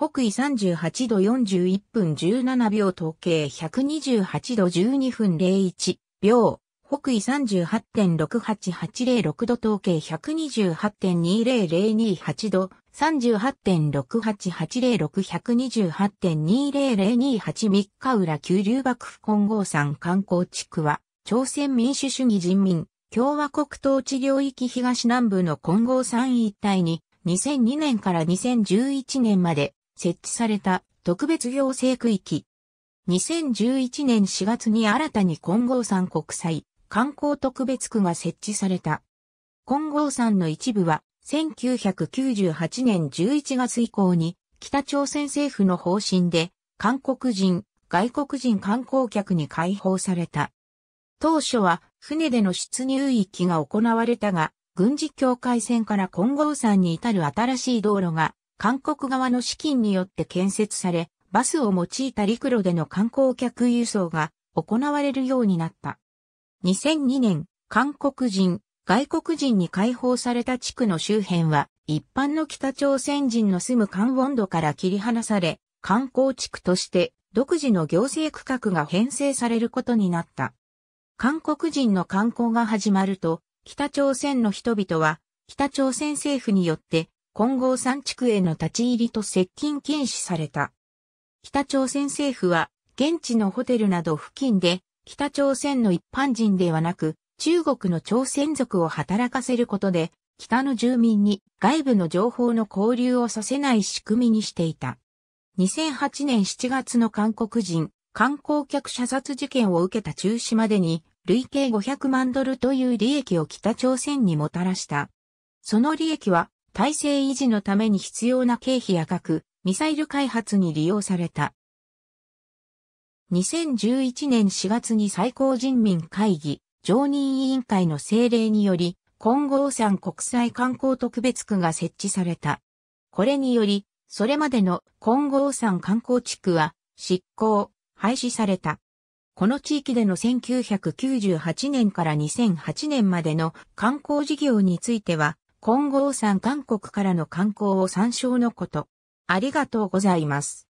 北緯38度41分17秒統計128度12分01秒、北緯38.68806度統計128.20028度3 8 6 8 8 0 6 1 2 8 2 8 0 0 2 8三日浦九流幕府混合山観光地区は、朝鮮民主主義人民共和国統治領域東南部の混合山一帯に、2002年から2011年まで設置された特別行政区域。2011年4月に新たに金剛山国際観光特別区が設置された。金剛山の一部は1998年11月以降に北朝鮮政府の方針で韓国人、外国人観光客に開放された。当初は船での出入域が行われたが、軍事境界線から金剛山に至る新しい道路が韓国側の資金によって建設され、バスを用いた陸路での観光客輸送が行われるようになった。2002年、韓国人、外国人に解放された地区の周辺は、一般の北朝鮮人の住む関温度から切り離され、観光地区として独自の行政区画が編成されることになった。韓国人の観光が始まると、北朝鮮の人々は、北朝鮮政府によって金剛山地区への立ち入りと接近禁止された。北朝鮮政府は、現地のホテルなど付近で、北朝鮮の一般人ではなく、中国の朝鮮族を働かせることで、北の住民に外部の情報の交流をさせない仕組みにしていた。2008年7月の韓国人観光客射殺事件を受けた中止までに、累計500万ドルという利益を北朝鮮にもたらした。その利益は体制維持のために必要な経費や核、ミサイル開発に利用された。2011年4月に最高人民会議常任委員会の政令により、金剛山国際観光特別区が設置された。これにより、それまでの金剛山観光地区は執行、廃止された。この地域での1998年から2008年までの観光事業については、金剛山韓国からの観光を参照のこと。ありがとうございます。